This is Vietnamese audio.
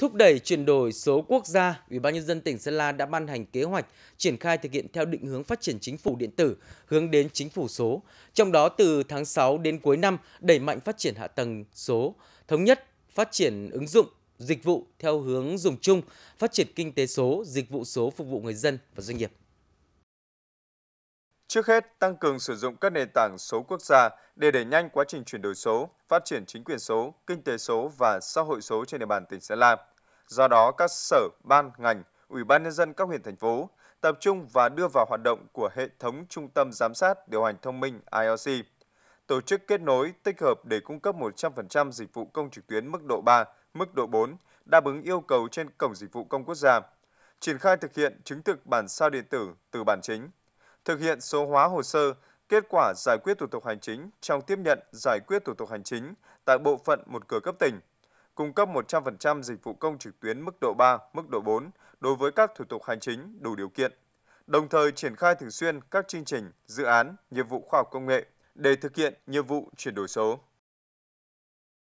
Thúc đẩy chuyển đổi số quốc gia, Ủy ban nhân dân tỉnh Sơn La đã ban hành kế hoạch triển khai thực hiện theo định hướng phát triển chính phủ điện tử hướng đến chính phủ số. Trong đó từ tháng 6 đến cuối năm đẩy mạnh phát triển hạ tầng số, thống nhất phát triển ứng dụng dịch vụ theo hướng dùng chung, phát triển kinh tế số, dịch vụ số phục vụ người dân và doanh nghiệp. Trước hết, tăng cường sử dụng các nền tảng số quốc gia để đẩy nhanh quá trình chuyển đổi số, phát triển chính quyền số, kinh tế số và xã hội số trên địa bàn tỉnh Sơn La. Do đó, các sở, ban, ngành, ủy ban nhân dân các huyện thành phố tập trung và đưa vào hoạt động của hệ thống trung tâm giám sát điều hành thông minh IOC, tổ chức kết nối tích hợp để cung cấp 100% dịch vụ công trực tuyến mức độ 3, mức độ 4, đáp ứng yêu cầu trên cổng dịch vụ công quốc gia, triển khai thực hiện chứng thực bản sao điện tử từ bản chính, thực hiện số hóa hồ sơ, kết quả giải quyết thủ tục hành chính trong tiếp nhận giải quyết thủ tục hành chính tại bộ phận một cửa cấp tỉnh, cung cấp 100% dịch vụ công trực tuyến mức độ 3, mức độ 4 đối với các thủ tục hành chính đủ điều kiện, đồng thời triển khai thường xuyên các chương trình, dự án, nhiệm vụ khoa học công nghệ để thực hiện nhiệm vụ chuyển đổi số.